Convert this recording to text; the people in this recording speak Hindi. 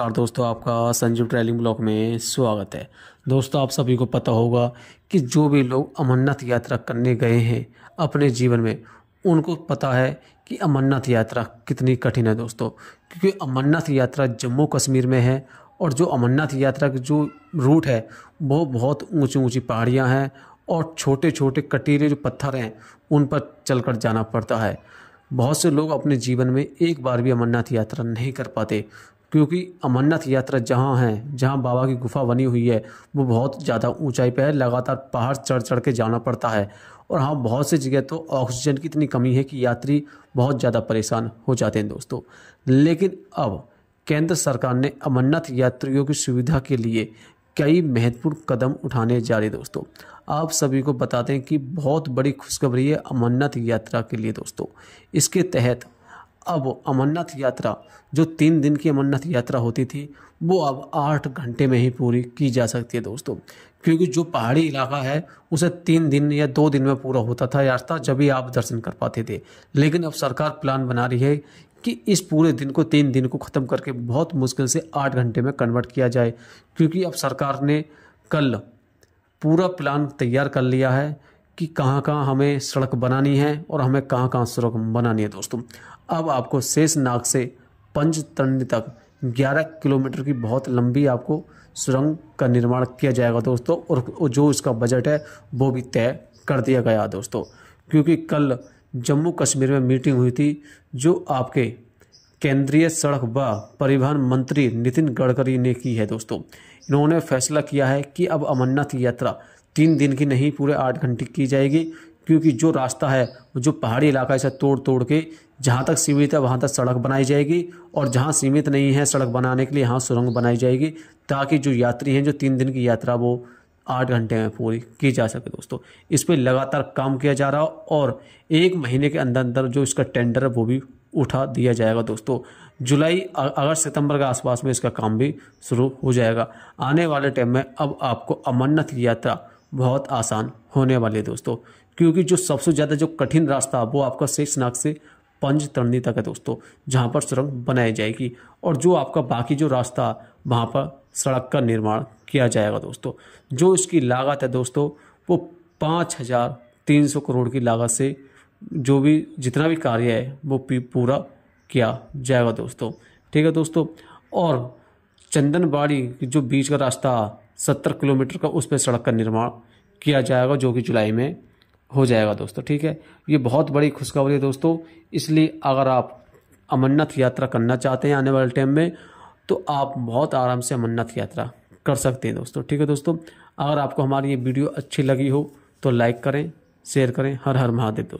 नमस्कार दोस्तों आपका संजीव ट्रैवलिंग ब्लॉग में स्वागत है दोस्तों आप सभी को पता होगा कि जो भी लोग अमरनाथ यात्रा करने गए हैं अपने जीवन में उनको पता है कि अमरनाथ यात्रा कितनी कठिन है दोस्तों क्योंकि अमरनाथ यात्रा जम्मू कश्मीर में है और जो अमरनाथ यात्रा का जो रूट है वो बहुत ऊँची ऊँची पहाड़ियाँ हैं और छोटे छोटे कटीले जो पत्थर हैं उन पर चलकर जाना पड़ता है बहुत से लोग अपने जीवन में एक बार भी अमरनाथ यात्रा नहीं कर पाते क्योंकि अमरनाथ यात्रा जहाँ है जहाँ बाबा की गुफा बनी हुई है वो बहुत ज़्यादा ऊंचाई पर है लगातार पहाड़ चढ़ चढ़ के जाना पड़ता है और हाँ बहुत सी जगह तो ऑक्सीजन की इतनी कमी है कि यात्री बहुत ज़्यादा परेशान हो जाते हैं दोस्तों लेकिन अब केंद्र सरकार ने अमरनाथ यात्रियों की सुविधा के लिए कई महत्वपूर्ण कदम उठाने जा रहे दोस्तों आप सभी को बताते हैं कि बहुत बड़ी खुशखबरी है अमरनाथ यात्रा के लिए दोस्तों इसके तहत अब अमरनाथ यात्रा जो तीन दिन की अमरनाथ यात्रा होती थी वो अब आठ घंटे में ही पूरी की जा सकती है दोस्तों क्योंकि जो पहाड़ी इलाका है उसे तीन दिन या दो दिन में पूरा होता था रास्ता जब भी आप दर्शन कर पाते थे लेकिन अब सरकार प्लान बना रही है कि इस पूरे दिन को तीन दिन को ख़त्म करके बहुत मुश्किल से आठ घंटे में कन्वर्ट किया जाए क्योंकि अब सरकार ने कल पूरा प्लान तैयार कर लिया है कि कहाँ कहाँ हमें सड़क बनानी है और हमें कहाँ कहाँ सड़क बनानी है दोस्तों अब आपको शेष नाग से पंचतंड तक 11 किलोमीटर की बहुत लंबी आपको सुरंग का निर्माण किया जाएगा दोस्तों और जो इसका बजट है वो भी तय कर दिया गया दोस्तों क्योंकि कल जम्मू कश्मीर में मीटिंग हुई थी जो आपके केंद्रीय सड़क व परिवहन मंत्री नितिन गडकरी ने की है दोस्तों इन्होंने फैसला किया है कि अब अमरनाथ यात्रा तीन दिन की नहीं पूरे आठ घंटे की जाएगी क्योंकि जो रास्ता है जो पहाड़ी इलाका है तोड़ तोड़ के जहाँ तक सीमित है वहाँ तक सड़क बनाई जाएगी और जहाँ सीमित नहीं है सड़क बनाने के लिए यहाँ सुरंग बनाई जाएगी ताकि जो यात्री हैं जो तीन दिन की यात्रा वो आठ घंटे में पूरी की जा सके दोस्तों इस पर लगातार काम किया जा रहा और एक महीने के अंदर अंदर जो इसका टेंडर है वो भी उठा दिया जाएगा दोस्तों जुलाई अगस्त सितंबर के आसपास में इसका काम भी शुरू हो जाएगा आने वाले टाइम में अब आपको अमरनाथ की यात्रा बहुत आसान होने वाले दोस्तों क्योंकि जो सबसे ज़्यादा जो कठिन रास्ता वो आपका शेष नाग से तरणी तक है दोस्तों जहाँ पर सुरंग बनाई जाएगी और जो आपका बाकी जो रास्ता वहाँ पर सड़क का निर्माण किया जाएगा दोस्तों जो इसकी लागत है दोस्तों वो पाँच हज़ार तीन सौ करोड़ की लागत से जो भी जितना भी कार्य है वो पूरा किया जाएगा दोस्तों ठीक है दोस्तों और चंदनबाड़ी जो बीच का रास्ता सत्तर किलोमीटर का उस पर सड़क का निर्माण किया जाएगा जो कि जुलाई में हो जाएगा दोस्तों ठीक है ये बहुत बड़ी खुशखबरी है दोस्तों इसलिए अगर आप अमरनाथ यात्रा करना चाहते हैं आने वाले टाइम में तो आप बहुत आराम से अमरनाथ यात्रा कर सकते हैं दोस्तों ठीक है दोस्तों अगर आपको हमारी ये वीडियो अच्छी लगी हो तो लाइक करें शेयर करें हर हर महादेव दोस्तों